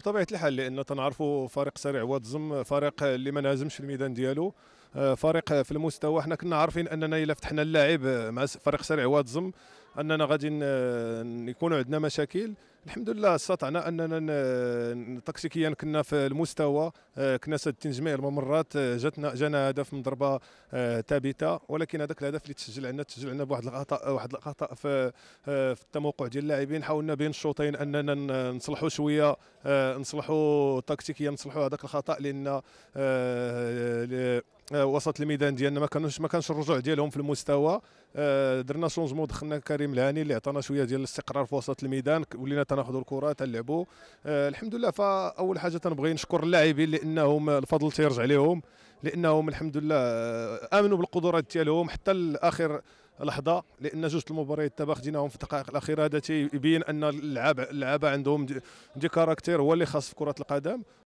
بطبيعه الحال لان تنعرفوا فريق سريع واتزم فريق اللي ما نهزمش في الميدان ديالو فريق في المستوى حنا كنا عارفين اننا الا فتحنا اللاعب مع فريق سريع واتزم اننا غادي يكونوا عندنا مشاكل الحمد لله استطعنا اننا تكتيكيا كنا في المستوى آه، كنا سادتين جميع الممرات آه، جاتنا جانا هدف من ضربه آه، ثابته ولكن هذاك الهدف اللي تسجل عندنا تسجل عندنا بواحد الخطا واحد الخطا في في التموقع ديال اللاعبين حاولنا بين الشوطين اننا نصلحوا شويه نصلحوا تكتيكيا نصلحوا هذاك الخطا لان آه، وسط الميدان ديالنا ما كانوش ما كانش الرجوع ديالهم في المستوى آه، درنا شونجمون دخلنا كريم الهاني اللي عطانا شويه ديال الاستقرار في وسط الميدان ولينا تناخذوا الكره تنلعبوا آه، الحمد لله فاول حاجه تنبغي نشكر اللاعبين لانهم الفضل تيرجع لهم لانهم الحمد لله امنوا بالقدرات ديالهم حتى لاخر لحظه لان جوج المباريات تبا خديناهم في الدقائق الاخيره هذا تيبين ان اللعابه اللعابه عندهم دي كاركتير هو اللي خاص في كره القدم